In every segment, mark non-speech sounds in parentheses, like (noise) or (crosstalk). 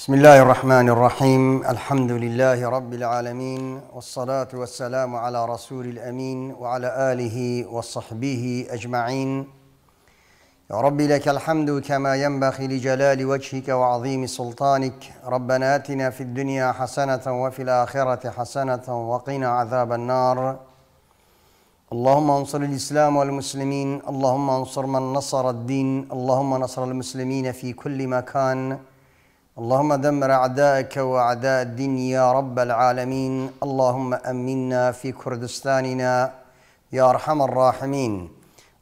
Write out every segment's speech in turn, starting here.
بسم الله الرحمن الرحيم الحمد لله رب العالمين والصلاة والسلام على رسول الأمين وعلى آله وصحبه أجمعين يا رب لك الحمد كما ينبغي لجلال وجهك وعظيم سلطانك ربنا آتنا في الدنيا حسنة وفي الآخرة حسنة وقنا عذاب النار اللهم انصر الإسلام والمسلمين اللهم انصر من نصر الدين اللهم نصر المسلمين في كل مكان اللهم دمر أعداءك وأعداء الدين يا رب العالمين اللهم أمنا في كردستاننا يا أرحم الراحمين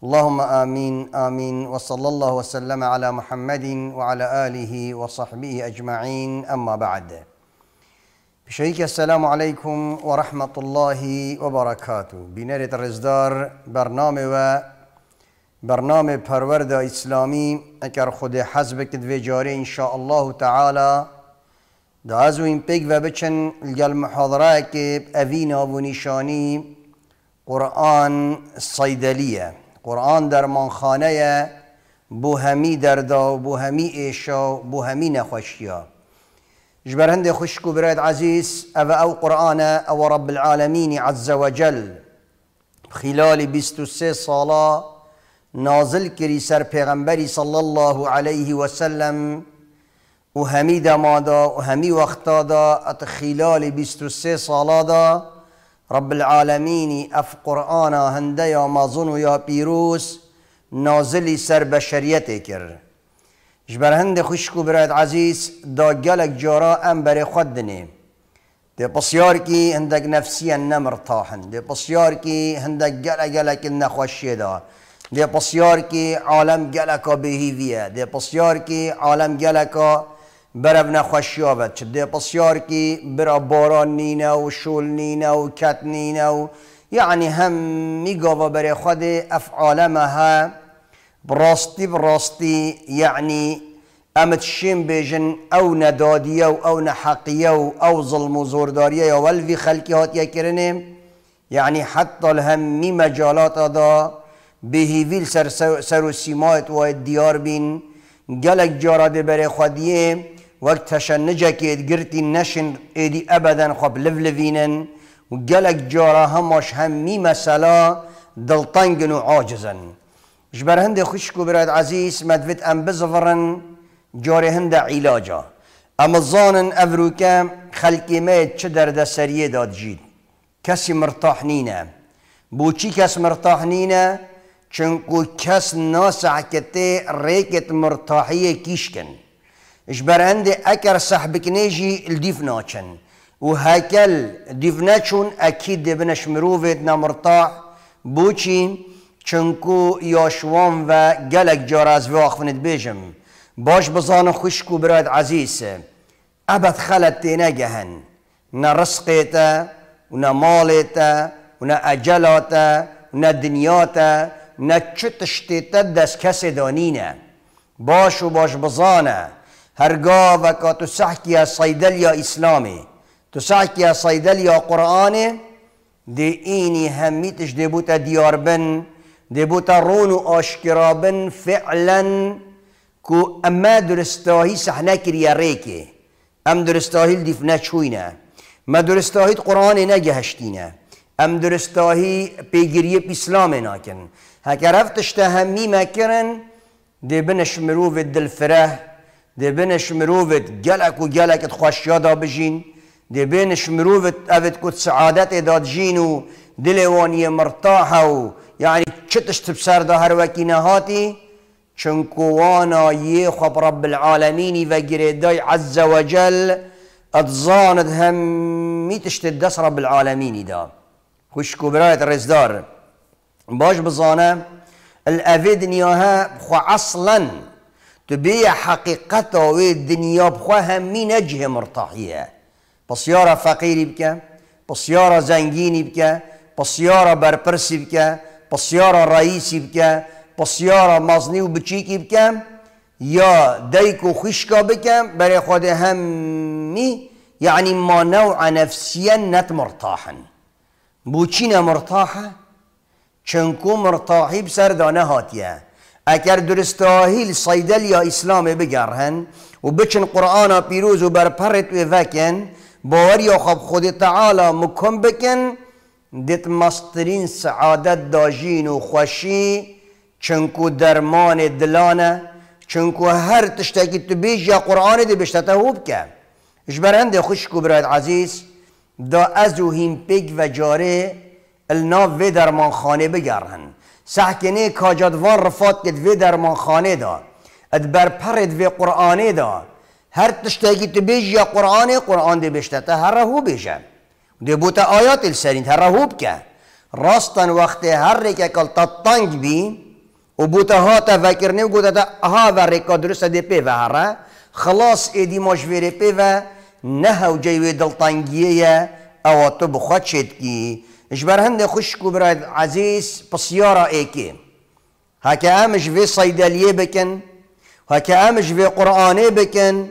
اللهم آمين آمين وصلى الله وسلم على محمد وعلى آله وصحبه أجمعين أما بعد بشيك السلام عليكم ورحمة الله وبركاته بنيرة الرزدار برنامج برنامه پرورد اسلامی اگر خود حزب کد جاری ان شاء الله تعالی دا از این پیگ و بچن گل محاضره که اوینا و نشانی قرآن صیدلیه قرآن در منخانه بو همی دردا و بو همی ایشا و بو همی نخوشیا جبرهند خوشکو براد عزیز او او قرآن او رب العالمین عز وجل خلال 23 ساله نازل كري سر پیغمبری صلى الله عليه و و همی دمادا و همي وقتا دا ات خلال 23 سالا دا رب العالمين اف قرآن هنده يا مازن و پیروس نازل سر بشريت كر جبر هند خوشکو براد عزيز دا گلک جارا ام بر خود دنه دي بسیار کی هندک نمرتاحن دي بصياركي کی هندک گلک گلک دا Dhe pasjar ki عالم gela ka behivije, عالم pasjar ki alam gela ka برب چه ده پسیار که برا باران نینه و شول نینه و کت نینه و یعنی هم میگاوا بر خود افعال مها براستی براستی یعنی امت شیم بیجن او ندادیه و او نحقیه و او ظلم و زورداریه یا ولوی خلکی هاتیه یعنی حتی الهم می مجالات به سر, سر و سیمایت و دیار بین گلک جارا برای خودیه وقت تشنجه که گرتی نشن ایدی ابدا خواب لولوینن و گلک جارا هماش همی مسلا دلتنگن و عاجزن جبر هند خوشکو براد عزیز مدفت ام بزفرن جاره هند علاجا اما زانن افروکا خلقی مید چه درد سریه داد جید کسی مرتاح نینه بوچی کس مرتاح نینه چونکو کس ناس کته ریکت مرتاحی کیشکن اش برند اکر صحب کنیجی الدیف ناچن و هکل دیف ناچون اکید بنش مروفید نمرتاح بوچی چونکو یاشوان و گلک جاراز و آخفند بیجم باش بزان خوشکو براد عزیز ابد خلت تینا گهن نه رسقیتا و نه مالیتا و نه اجلاتا و نه دنیاتا نکه تشتیت دست کس دانینه باش و باش بزانه هرگاه وکا تو سحکی از یا اسلامی تو سحکی از یا قرآنی دی اینی همیتش دی بوتا دیار بن دی بوتا رون و آشکرا بن فعلا کو اما درستاهی سحنه یا ریکه ام درستاهی دیف نچوینه ما درستاهی قرآن نه ام درستاهی پیگریه اسلام ناکن هەکەرەف تشتەهەمی مەکردن دێبنش مرۆڤێت دلفرە دێبنش مرۆڤێت گەلک و گەلێکت خوۆشیادا بژین دێبێنش مرۆڤت ئەوێت کوت سعادەت ێدادژین و دلێوانیە مرتاحە و یعنی يعني چ تشت بسەردا هەروەکی نەهاتی چونکوانا یێخواب ڕب العالەمینی بەگرێدای عەزەوەجل ئەتزانت هەممی تشتت دەس رب العالمين دا و برایەت الرزدار باش بزانه الافي دنياها بخو اصلا تبيع حقيقته الدنيا بخو همي نجه مرتاحيه بسياره فقيري بك بسياره زنجيني بك بسياره بربرسي بك بسياره رئيسي بك بسياره مزني وبتشيكي بك يا ديكو خشكا بك بري خود همي يعني ما نوع نفسيا نت مرتاحا بو چی مرتاحه چنکو مرتاحیب بسر دانه هاتیه اگر درستاهیل صیدل یا اسلام بگرهن و بچن قرآن پیروز و برپرت و وکن یا خب خود تعالی مکم بکن دیت مسترین سعادت داجین و خوشی چنکو درمان دلانه چنکو هر تشتکی تو بیش یا قرآن دی بشتا تهوب که اشبرند خوش کو عزیز دا از و هیم و جاره النا وی درمانخانه بگرن، سحکنه کاجادوان رفات کد وی خانه دا اد برپرد وی قرآنه دا هر تشتگی تو یا قرآنه قرآن دی بشته تا هر رهو بیجه دی بوتا آیات السرین هر رهو بکه راستن وقت هر رکه کل تطنگ بی و بوتا ها تا وکرنه و گوتا تا ها و رکا درست دی پی و هره خلاص ایدی ماش پی و نه و جیوی دلتنگیه یا اواتو بخواد شد جبر هند خشك عزیز عزيز بسيارة ايكي هكا امش في صيدلية بكن هكا امش في بکن بكن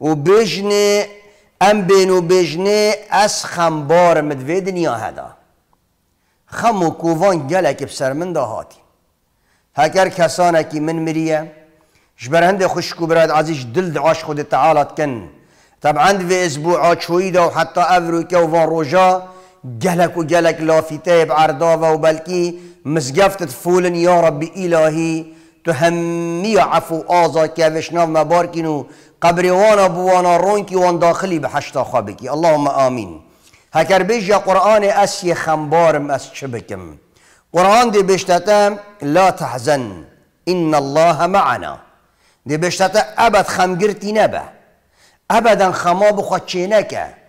وبجني ام و بجنه اس خمبار مدفي دنيا هدا خم و کووان گلک بسر من دا هاتی هکر کسانه که من مریه جبرند خشکو براد عزیز دل دعاش خود تعالت کن طبعا فی اسبوع عاشویدا وحتی افریکا وفان روجا جلك وجلك لا في تيب عردوفا وبلكي مسجفت فولن يا ربي إلهي تهمي عفو آزا كافش ما باركينو قبري وانا بوانا رونكي وان داخلي بحشتا خابكي اللهم آمين هكر بيجا قرآن أسي خمبارم أس شبكم قرآن دي بيشتتا لا تحزن إن الله معنا دي بيشتتا أبد خمجرتي نبه أبدا خما بخوتشينك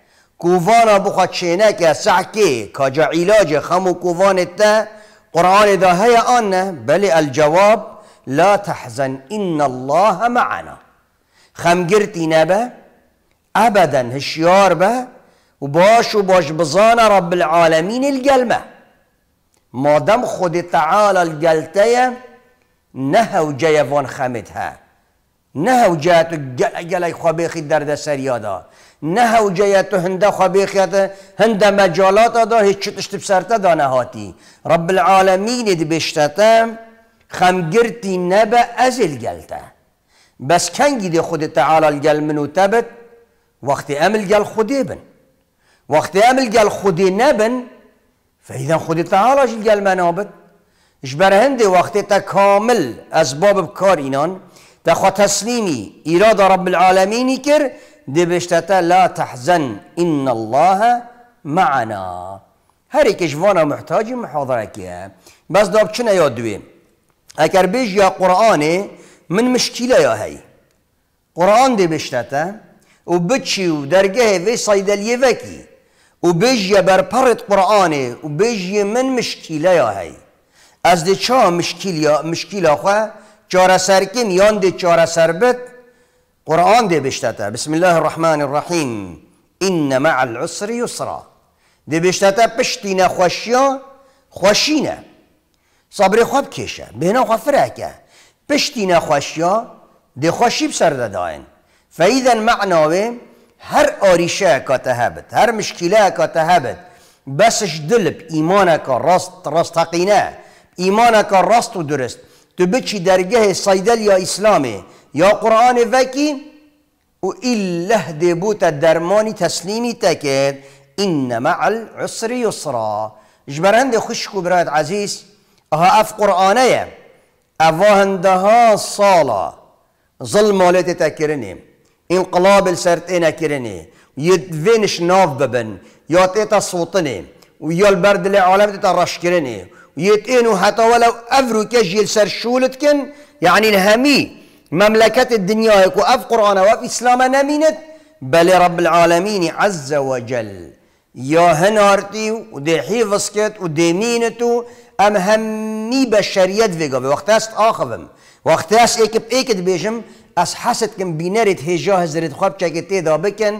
كوفانا بخواد يا سحكي كاجا علاج خمو كوفان التا قرآن دا هي آن بل الجواب لا تحزن إن الله معنا خم جرتي نبا أبدا هشيار با وباش وباش بزانا رب العالمين الجلمة ما دام خد تعالى الجلتية نهو جيفون خمدها نه هوجه تو گلی خواه بخی در دستر یادا نه هوجه تو هنده خواه خیت هنده مجالات آدا هیچ تشتب سرتا دانه هاتی رب العالمین دی بشتتم خمگرتی نبه ازل تا بس کنگی دی خود تعالی الگل منو تبت وقتی امل گل خودی بن وقتی امل گل خودی نبن فاذا خود تعالی گل منابد اش برهنده وقتی تا کامل اسباب کار اینان دخوا تسلیمی ایراد رب العالمینی کر دی بشتتا لا تحزن ان الله معنا هر یک وانا محتاج محاضره کیه بس داب چنه یاد دوی اگر بیج یا قرآن من مشکیله یا هی قرآن دی بشتتا و بچی و درگه وی صیدلیه وکی و بیج یا برپرد قرآنه و بیش من مشکیله یا هی از دی چا مشکیل یا خواه چارەسەرکەم چاره چارا سربت قرآن دی بشتتا بسم الله الرحمن الرحیم این مع العسر یسرا دی بشتتا پشتی صبر صبر سابری به بکێشە خفره که پشتی بسر دادائن فا ایدن معناوی هر هر کاتە تهبت هر مشکله کاتە تهبت بسش دلب راست راست ایمانه که راست و درست تو بچی درگه سایدل یا اسلامه یا قرآن وکی و ایله دبوت درمانی تسلیمی تکه این مع العسر یسرا جبرند خشک عزیز اها اف قرآنه ها صالا ظلم مالت تکرنه انقلاب السرت اینا کرنه یدوینش ناف ببن یا تیتا صوتنه و یا البرد لعالم تیتا يتقنوا حتى ولو أفرو كجيل سر شولتكن يعني الهمي مملكة الدنيا وأف قرآن وأف إسلام نمينت بل رب العالمين عز وجل يا هنارتي ودي حيفسكت ودي مينتو أم همي بشريت في وقت است آخفم وقت است ايكب ايكت بيجم أس حسد كم بينرت هجا هزرت خب تيدا بكن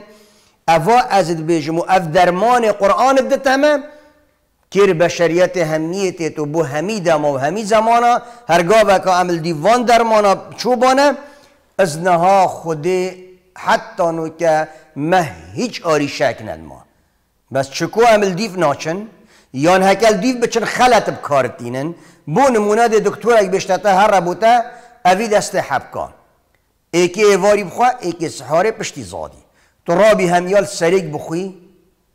أفا أزد بيجم وأف درمان قرآن بدتهم کیر بشریت همیت تو بو همی دم و همی زمانا هرگاه که عمل دیوان مانا چوبانه از نها خود حتی نو که مه هیچ آری شک ما. بس چکو عمل دیو ناچن یان هکل دیو بچن خلط بکارتینن بو نمونه ده دکتور اگه بشتته هر ربوته اوی دست حبکا. ایکی ایواری بخوا ایکی سحاره پشتی زادی تو رابی همیال سریک بخوی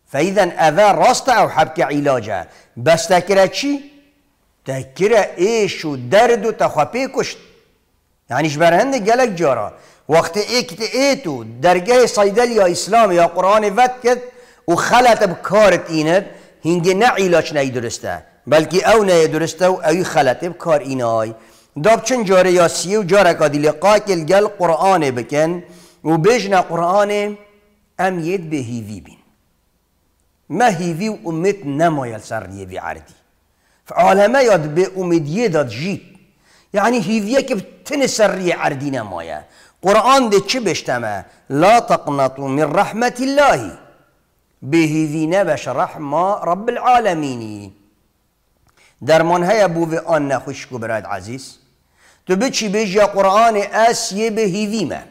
فإذا أذا راست أو حبك علاجه بس تكره چی؟ تکره ایش و درد و تخوپی کشت یعنی شبرهند گلک جارا وقت ایکت تو درگه صیدل یا اسلام یا قرآن ود کد و خلط بکارت ایند نه علاج نی درسته بلکه او نه درسته و اوی خلط بکار اینای داب چن جاره یا و جاره قادل قاکل گل قرآن بکن و بجن قرآن امید ید بین ما هیوی و امید نمایل سر نیوی عردی فعالما یاد به امیدیه داد جید یعنی هیویه که تن سر لی عردی نمایه قرآن ده چه بشتمه لا تقنطوا من رحمت الله به هیوی نبش رحمه رب العالمینی در های بو به آن نخوش عزیز تو بچی بیجی قرآن اس به هیوی من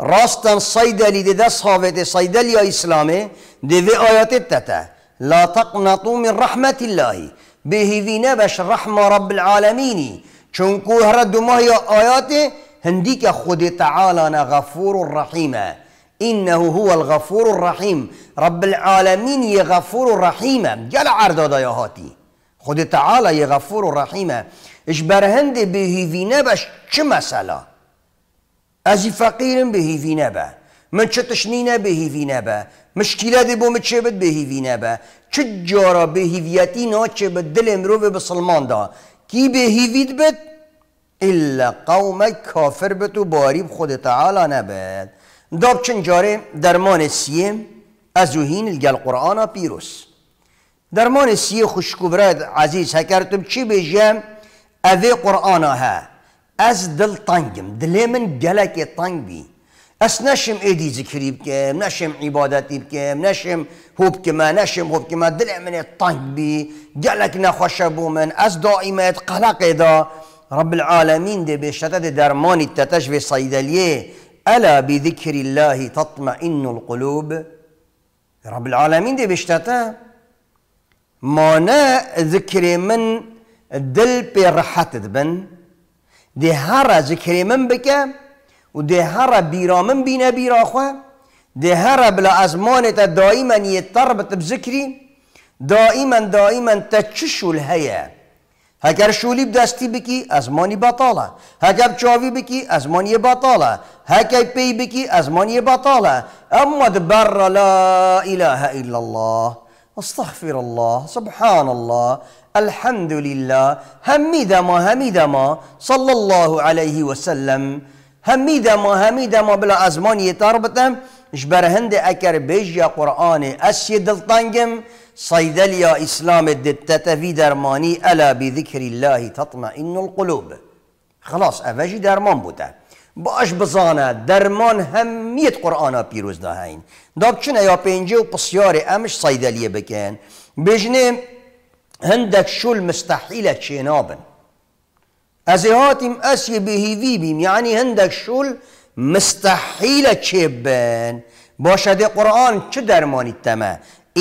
راستن صیدلی ده صحابت صیدلی اسلامه دوی آیات تتا لا تقنطوا من رحمت الله به هیوینه رحم رب العالمینی چون که هر دو ماهی آیات هندی که خود تعالی غفور الرحیمه انه هو الغفور الرحیم رب العالمین یه غفور الرحیمه گل عردادا هاتی خود تعالی یه غفور رحیمه اش برهند به هیوینه بش چه مسئله فقیرم بهی فی نبا، من چه تشنی بد نەبە مشکیلەتی نبا من جارا بهی نەبە چ چه بد دل امرو به بسلمان دا کی وید بد؟ الا قوم کافر بد و باری خود تعالی نبد داب چن جاره درمان سیه از اوهین الگل قرآن پیروس درمان سیه خوشکبرد عزیز هکرتم چی بجم اوه قرآن ها از دل تنگم دل من گلک تنگ بی اس نشم ایدی ذکریب کم نشم عبادتی بکم نشم هوب کم نشم هوب کم دل من تنگ بی گلک نخوش من از دائمت قلق دا رب العالمين دي شدت درمانی التتشفي صيدليه ألا بذكر الله تطمئن القلوب رب العالمين دي ما نا ذكر من دل برحت بن ده هر ذکر من بکه و ده هر بیرا من بینه بیرا خواه ده هر بلا ازمان تا دائما یه طربت بذکری دائما دائما تا چشول هیه هکر شولی دستی بکی ازمانی بطاله هکر چاوی بکی ازمانی بطاله هکر پی بکی ازمانی بطاله اما دبر لا اله الا الله استغفر الله سبحان الله الحمد لله ما هميدما ما صلى الله عليه وسلم هميدما ما بلا أزمان يتربتم جبر هند أكر بيج يا قرآن أسي دلطنجم صيدل يا إسلام الدتتفي درماني ألا بذكر الله تطمئن القلوب خلاص أفجي درمان بوده باش بزانه درمان هميت قرآن بيروز داهين دا بچن ایا پینجه و پسیاری امش صیدلیه بکن بجنه هندک شل مستحيلة تشينابن أزيهاتم أسي بیم، يعني هندک شل مستحیله چه باش باشده قرآن چه درماني التما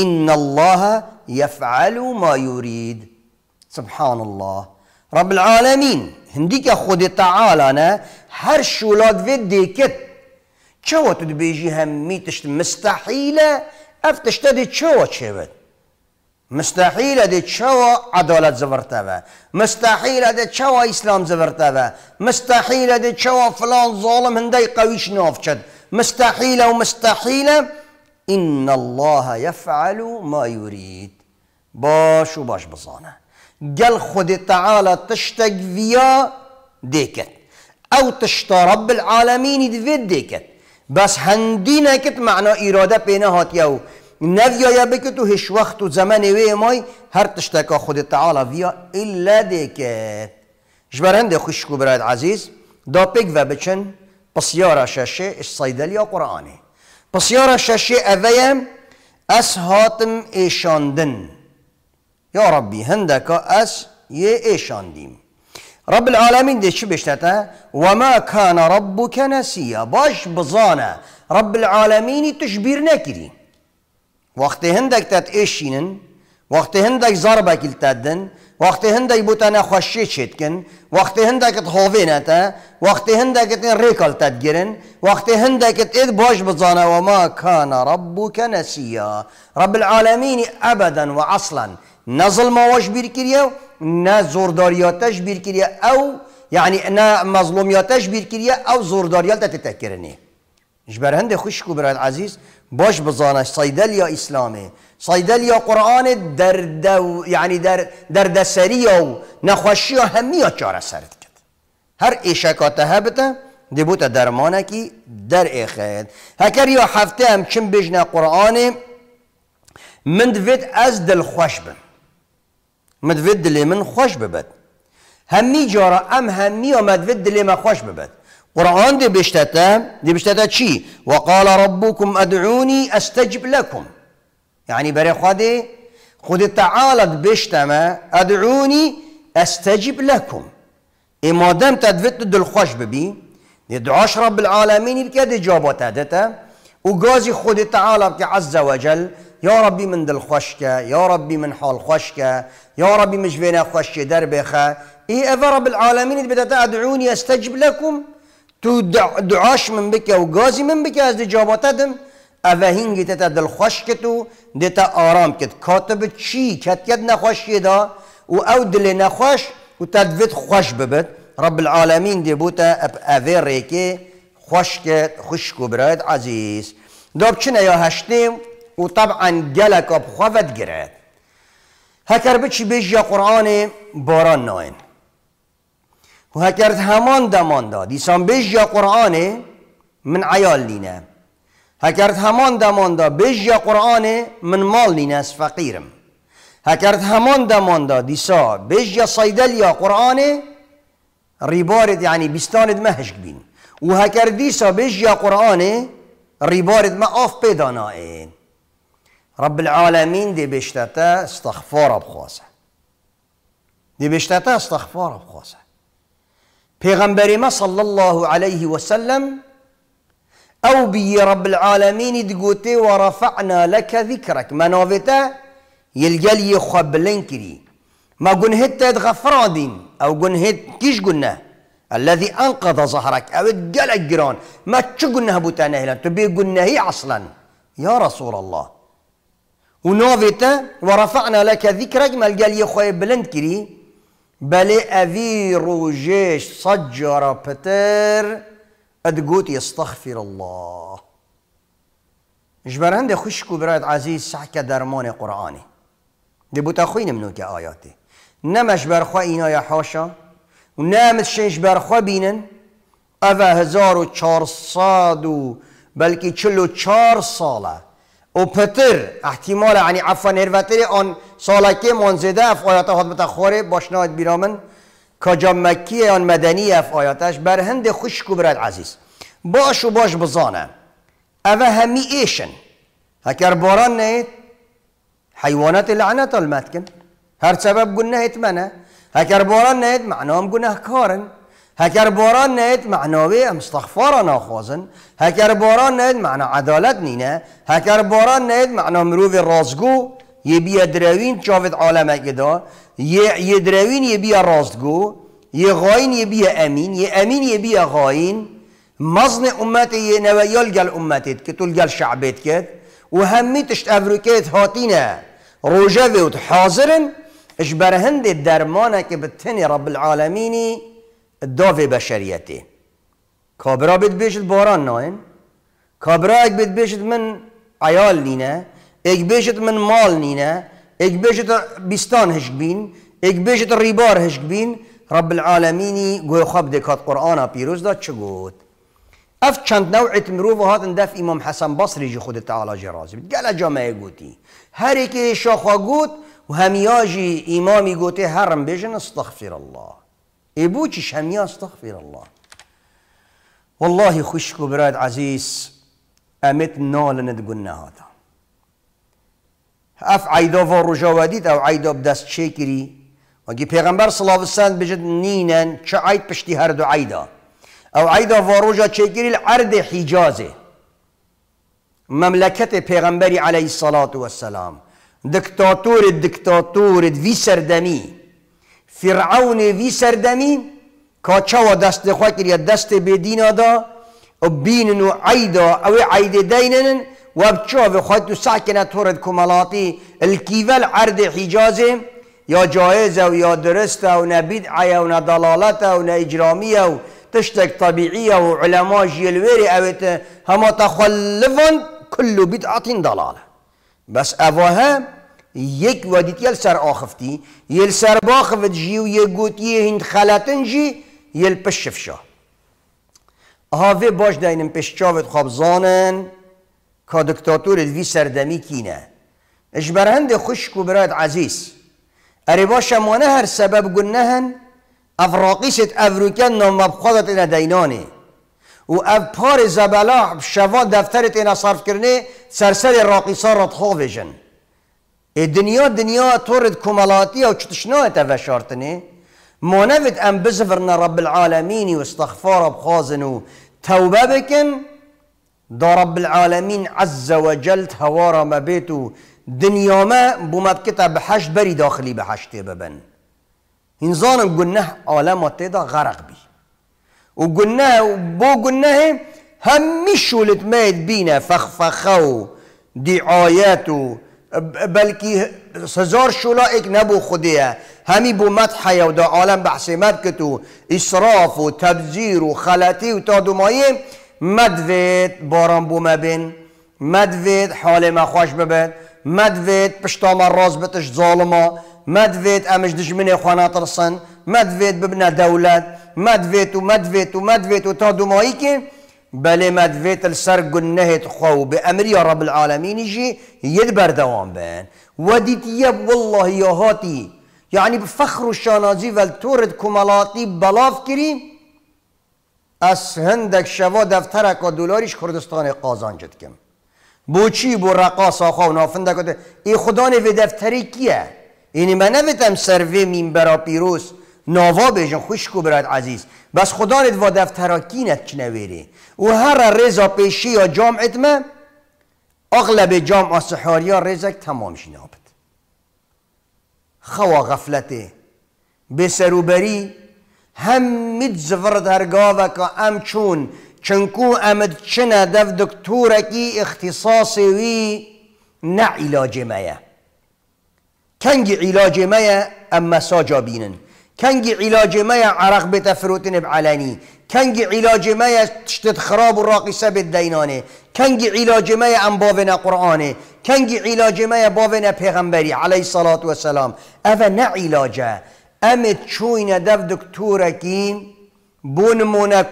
إن الله يفعل ما يريد سبحان الله رب العالمين هنديك خود تعالى هر شولاد في ديكت چەوە تو دبێژی هەممی تشت مستحیله ئەف تشتە دی چه چێوێت مستحیله دی چەوە عدالت مستحیله دی دێ اسلام ئیسلام زەبەرتەوە مستحیله دی چەوە فلان ظالم هەندەی قەویش نافشد مستحیله و مستحیله إن الله يفعل ما يريد باش و باش بزانه قال خود تعالى تشتق فيا ديكت أو تشتى رب العالمين دفيد ديكت بس هندی نکت معنا اراده پی نهات یو یا بکه تو هش وقت و زمان وی مای هر تشتکا خود تعالی ویا الا دیکه جبرند خوشکو براد عزیز دا پیگ و بچن پسیارا ششه اش یا قرآنه پسیارا ششه اویم اس هاتم ایشاندن یا ربی هندکا اس یه ایشاندیم رب العالمين دیش شو وما كان ربك نسيا باش بزانا رب العالمين تشبير نكري وقت هندك تت ایشینن وقت هندك زربا کل تدن وقتی بوتانا بوتنا خوشی چید کن وقتی هندک تحوی نتا وقتی هندک تین ریکل تدگیرن وقتی باش بزانا وما كان ربك نسيا رب العالمين ابدا وعصلا نزل نظلم واش بیر نه زورداریاتش بیر او یعنی نه مظلومیاتش بیر او زورداریال تا تکرنه اش خوش کو برای عزیز باش بزانش یا اسلامه یا قرآن در دو یعنی در در دسری و نخوشی و همیا چاره سرت کرد هر ایشکاته هبته دبوت درمانه کی در اخید هکر یا هفته هم چم بجنه قرآن من دوید از دلخوش بم مدفد اللي من خوش ببت همي جارا ام همي و مدوید اللي من خوش ببت قرآن دي بشتتا دي بشتتا چي وقال ربكم ادعوني استجب لكم يعني بري خودي خودي تعالى بشتما ادعوني استجب لكم اي ما تدفد تدفت دل خوش ببي دعاش رب العالمين الكاد جابت هدتا وقازي خودي تعالى عز وجل يا ربی من دل خوش که یا من حال خوش يا یا ربی مجبینا خوش که در بخه ايه اذا رب العالمين بدأت ادعوني استجب لكم تو دعاش من بك وقازي من بك از اجاباتدم اذا هنگی تتا دل خوش کتو دیتا آرام کت کاتب چی کت ید نخوش یدا و او دل نخوش و تدوید خوش ببد رب العالمين دي بوتا اب اذي ريكي خوش كت خوش عزيز دوب چنه یا هشتیم و طبعا گلک آب خواهد گرد هکر بچی بیش یا قرآن باران ناین و هکر همان دمان دا دیسان بیش یا قرآن من عیال لینه هکر همان دمان دا بیش یا قرآن من مال لینه از فقیرم هکر همان دمان دا دیسا بیش یا صیدل یا قرآن ریبارد یعنی بیستاند مهش بین و هکر دیسا بیش یا قرآن ریبارد ما آف پیدا ناین رب العالمين دي بشتتا استغفار بخواسه دي بشتتا استغفار بخواسه پیغمبر ما صلی الله علیه و سلم او بي رب العالمين دقوتي ورفعنا لك ذكرك ما نوفتا يلقالي خبلين كري ما قنهت غفرادين او قنهت كيش قلنا الذي انقذ ظهرك او قلق جران ما تشقنها بوتانه لان تبي قلنا هي اصلا يا رسول الله ونوفيتا ورفعنا لك ذكرك ما قال يا خويا بلند كري بلي أذي روجيش صجر بتر أدقوت يستغفر الله جبر عندي خشكو كبرات عزيز سحكة درمون قرآني دي بوتا خوين منو آياتي نما جبر خوي إينا يا حاشا ونام الشين جبر خوي بينن أفا هزار و صادو بلكي تشلو تشار صالة او پتر احتمال یعنی عفا نروتر آن سالکه منزده اف آیات خدمت خوره باشناید بیرامن کجا مکی آن مدنی اف آیاتش بر هند عزیز باش و باش بزانه او همی ایشن اگر باران نید حیوانات لعنت المتکن هر سبب گناه منه هکر باران نهید معنام گناه کارن هکر باران نید معناوی ام استغفار ناخوازن هکر باران نید معنا عدالت نینه هکر باران نید معنا مروف رازگو یه بیا دروین چهود عالمه گدا یه, یه دروین یه بیا راستگو یه غاین یه بیا امین یه امین یه بیا غاین مزن امت یه نویل گل امتت که تول گل شعبت کد و همی تشت افریکیت هاتینه روژه و حاضرن اش برهند درمانه که بتنی رب العالمینی داوی بشریتی کابرا بید بیشت باران ناین کابرا اگ بید بیشت من عیال نینه اگ بیشت من مال نینه اگ بیشت بیستان هشک بین اگ بیشت ریبار هشک بین رب العالمینی گوی خواب دکات قرآن پیروز داد چه گوت اف چند نوعت مروف هات دف امام حسن بصری جی خود تعالی رازی بید گل جامعه گوتی هر ایکی شاخوا گوت و همیاجی امامی گوتی هرم بیشن استغفر الله يبوكش هم يا استغفر الله والله خشكو براد عزيز امت نولن قلنا هذا اف عيدو فروجا وديت او عيدو بدست شكري وقي پیغمبر صلى الله عليه وسلم بجد نينن چه عيد پشتی هر دو عيدا او عيدا فروجا شيكري العرض حجازه مملكة پیغمبري عليه الصلاة والسلام دكتاتور الدكتاتور في سردمي فرعون وی سردمی کاچا و دست خواکر یا دست بدین دا و بین و عیدا او عید دینن و بچا و خواهد تو ساکنه تورد کمالاتی الکیول عرض حجاز یا جایزه و یا درسته و نه بدعه و نه دلالته و نه اجرامیه و تشتك و وعلماء او أوت همه تخلفن کلو بدعاتین دلاله بس هم یک وادیت یل سر آخفتی یل سر باخفت جی و یه گوتی هند خلطن جی یل پش شفشا هاوی باش داینم پش چاوت خواب زانن که دکتاتور وی سردمی کینه اجبرهند خوشکو خشک عزیز اری هر سبب افراقی ست افروکن نام بخوادت اینا دینانه و او پار زبلاح شوا دفترت اینا صرف کرنه سرسر راقی را تخواه جن ای دنیا دنیا تورد کمالاتی او چتشنا تا شارتنه مونفت ام بزفرنا رب العالمين واستغفار بخازنو توبه بكن دا رب العالمين عز وجل هوارا ما بيتو دنيا ما بمبكتا بحشت بري داخلي بحشت ببن انسان قلناه عالم تدا غرق بي وقلناه بو قلناه همش ولتميت بينا فخفخو دعاياتو بلکی هزار شولا ایک نبو خودیه همی بو مدحه و دا عالم بحثی مد تو اسراف و تبذیر و خلطی و تا دومایی مدوید باران بو مبین مدوید حال ما خوش ببین مدوید پشتام راز بتش ظالما مدوید امش دشمن خوانا ترسن مدوید ببنه دولت مدوید و مدوید و مدوید و تا دومایی که بەێ بله مەدوێتە سەر گون نەهێت خۆ و رب العالمين ڕە العالمینیشی دوام بین و وەدیتیە والله یهاتی یعنی يعني و شانازی ڤل کمالاتی بلاف كريم از هندک شوا دفترك دەفتەرەکە دولاریش قازان قازانجد بو چی بو رقا و نافندەکەت کده، خدا نوی دفتری کیه؟ اینی من نەبێتم سروی نوا بیجان خوشکو برات عزیز بس خدانت و دفتراکینت چنویری او هر رزا پیشی یا جامعت ما اغلب جامع سحاریا رزک تمام شنابد خوا غفلت به سروبری همید زفرد هرگاوه که ام چون چنکو امد چنه دف دکتورکی اختصاصی وی نه علاج مایه کنگ علاج مایه ام مساجا بینن كنجي علاج ما عرق بتفروتن بعلني كنجي علاج ما تشتت خراب الراقي سب الدينانه كنجي علاج ما انباونا قراني كنجي علاج ما باونا بيغمبري عليه الصلاة والسلام أفا نا علاجه امت چوینه دف دکتورکی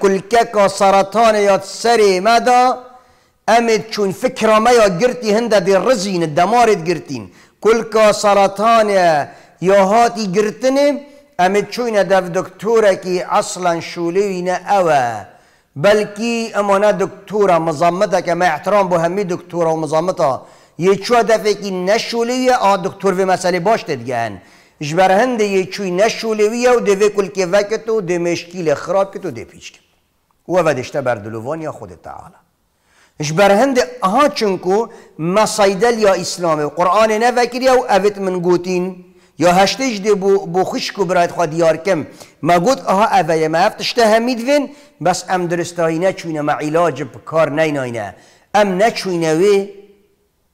كل کلکه سرطان يا تسري مدا امد شون فكرة ما یا هندا هنده الدمار رزین دمارت كل کلکه سرطان يا هاتي گرتنه امی چوینه دف دکتوره که اصلا شولوی نه اوه بلکی اما نه دکتوره مزامته که ما احترام به همی دکتوره و مزامته یه چوه دفعه که نشولویه آ دکتور به مسئله باش هن اجبرهند یه چوی نشولویه و دوی کل که وکتو ده مشکیل خراب کتو ده پیچ کن و ودشته بر دلوان یا خود تعالی اجبرهند آها چونکو مسایدل یا اسلام و قرآن نوکر یا من گوتین یا هشته دی بو, بو کو برایت خواه دیار کم ما گود آها اوه ما افتشته همید وین بس ام درستایی نچوینه ما علاج بکار نه. ام نچوینه وی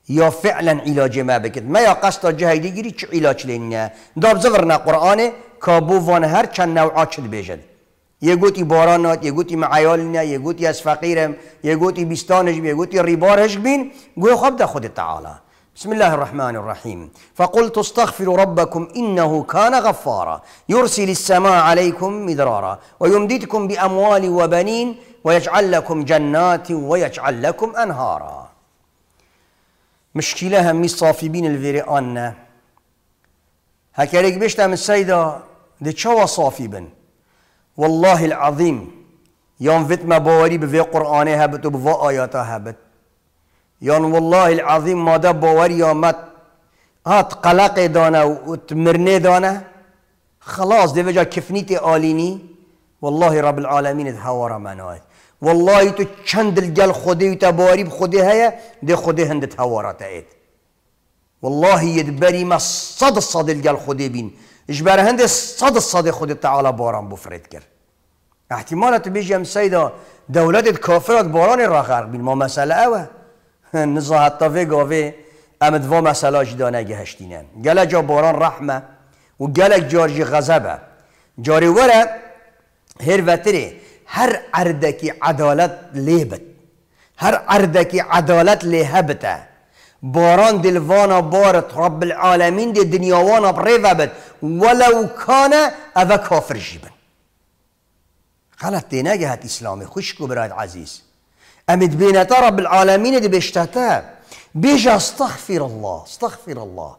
یا فعلا علاج ما بکد ما یا قصد جهی دیگری چه علاج لینه داب نه قرآن کابو وان هر چند نوعا چل بشد یه گوتی بارانات یه گوتی معیال نه یه گوتی از فقیرم یه گوتی بیستانش یه گوتی ریبارش بین گوی خواب خود تعالی بسم الله الرحمن الرحيم فقلت استغفروا ربكم انه كان غفارا يرسل السماء عليكم مدرارا ويمددكم باموال وبنين ويجعل لكم جنات ويجعل لكم انهارا مشكله همي صافي بين الفيري انا هكاريك من السيده دي شوى صافي بن والله العظيم يوم فيت ما بواري بفي قرآنها هبت وبفي اياتها هبت یان والله العظیم مادا باوری آمد هات قلق دانه و مرنه دانه خلاص دیو جا کفنیت آلینی والله رب العالمین هوارا مناید آه. والله تو چند الجل خودی و تباری بخودی هیا ده خودی هندت هوارا تاید والله يدبري ما صد صد الجل خودي بين اجبار هند صد صد خود تعالى باران بفرد كر احتمالات بيجي ام سيدا دولة كافرات باران را غرق بين ما مسألة اوه (laughs) نزاحت وی گاوه امد و مسئله جدانه دینم گله جا باران رحمه و گله جارجی غزبه جاری وره هر وطره هر اردکی عدالت لیبت هر اردکی عدالت لیهبته باران دلوانا بارت رب العالمین دی دنیاوانا بریوه ولو کانه او کافر جیبن غلط دینه گهت اسلام خوش کو عزیز أمد بينات رب العالمين دي بيشتاتا بيجا استغفر الله استغفر الله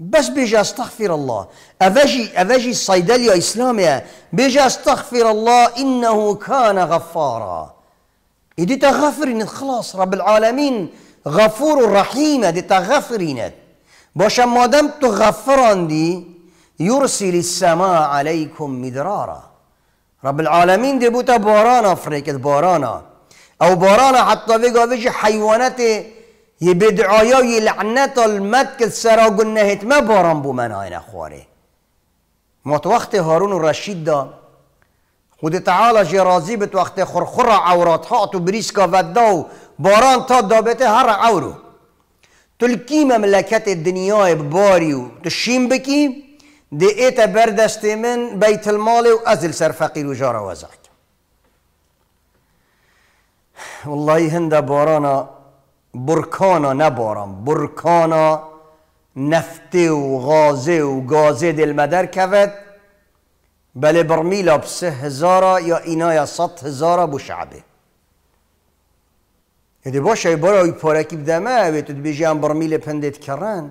بس بيجا استغفر الله أفجي أفجي الصيدلية إسلامية بيجا استغفر الله إنه كان غفارا إدي تغفرين خلاص رب العالمين غفور رحيم ادي تغفرين باش ما دام تغفران دي يرسل السماء عليكم مدرارا رب العالمین دی بوتا باران آفریکت بارانا او باران حتی ویگا ویش حیوانت یه بدعایا و یه لعنت المد که سرا گنهت ما باران بو من آینه خواره مات وقت هارون و رشید دا خود تعالی جه راضی بت وقت خرخر عورات ها تو بریس ودا باران تا دابته هر عورو تلکی مملکت دنیای باری و تو شیم بکی دی ایتا بردست من بیت المال و ازل سر فقیر و جار والله هنده بارانا برکانا نبارم برکانا نفته و غازه و گازه دل مدر کود بله برمیلا بسه هزارا یا اینا یا صد هزارا بو شعبه یعنی باشه برای پارکی بدمه و تو بیجی هم برمیل کرن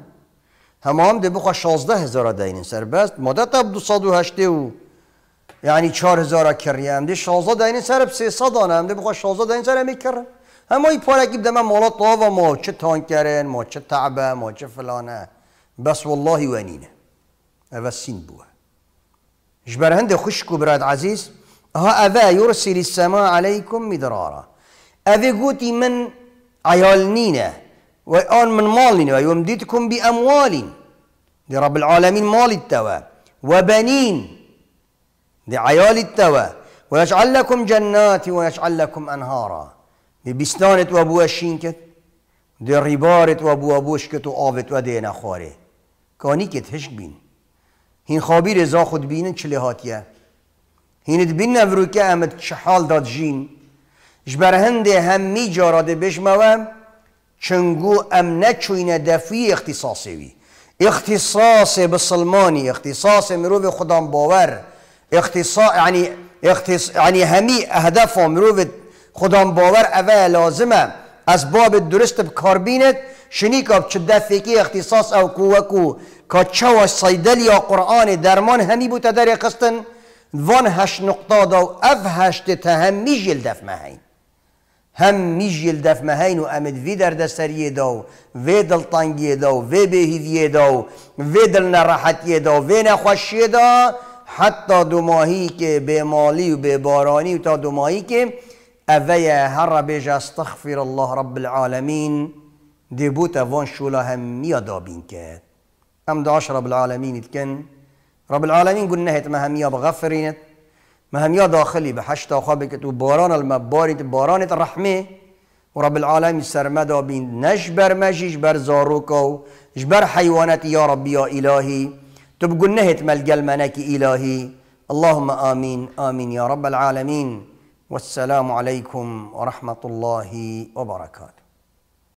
همام ده بخوا 16 هزار سر سربست مدت اب 208 و یعنی 4 هزار کریم ده 16 دین سرب 300 دانه هم ده بخوا 16 دین سرب همه ای پاره که بده من مالا طاوه ما چه تانک کرن ما چه تعبه ما چه فلانه بس والله و انینه اوه سین بوه جبرهند خوشکو براد عزیز ها اوه یرسل السماء علیکم مدرارا اوه گوتی من عیال نینه وأن من مال ويمددكم بأموال دي رب العالمين مال التوا وبنين دي عيال التوا ويجعل لكم جنات ويجعل لكم أنهارا دي بستانت الشينكت كت دي ربارت وبوابوش كت وآفت ودينا خاري كاني كت هش بين هين خابير ازا خود بينن چلي هين دبين نفروكا امد شحال داد جين جبرهن دي همي جارا دي بشموام چنگو ام نچوین دفی اختصاصی وی اختصاص بسلمانی باور اختصاص یعنی اختصاص یعنی همی اهدف مرۆڤ خدا باور اول لازمه از باب درست بکاربینت شنی کا چه اختصاص او کوکو کا و صیدلی یا قرآن درمان همی بوده در قسطن وان وان نقطه نقطادا و هشت هەشتێتە هەممی جلدف هم میجیل دف مهین و امد وی در دستریه دا وی دلتانگیه دا وی بهیدیه دا وی دل دا وی نخوشیه دا حتی دو ماهی که به مالی و به بارانی و تا دو ماهی که اوی هر بیجا استغفر الله رب العالمین دی بوتا وان شولا هم میادا بین که هم داش رب العالمین کن رب العالمین قلنا ما هم بغفرینت مهن يا داخلي بحشتا تو باران المباري باران الرحمه ورب العالمين سرمدا بين نجبر مجي جبر زاروكو جبر حيوانات يا ربي يا إلهي تبقوا نهت ملقى منك إلهي اللهم آمين آمين يا رب العالمين والسلام عليكم ورحمة الله وبركاته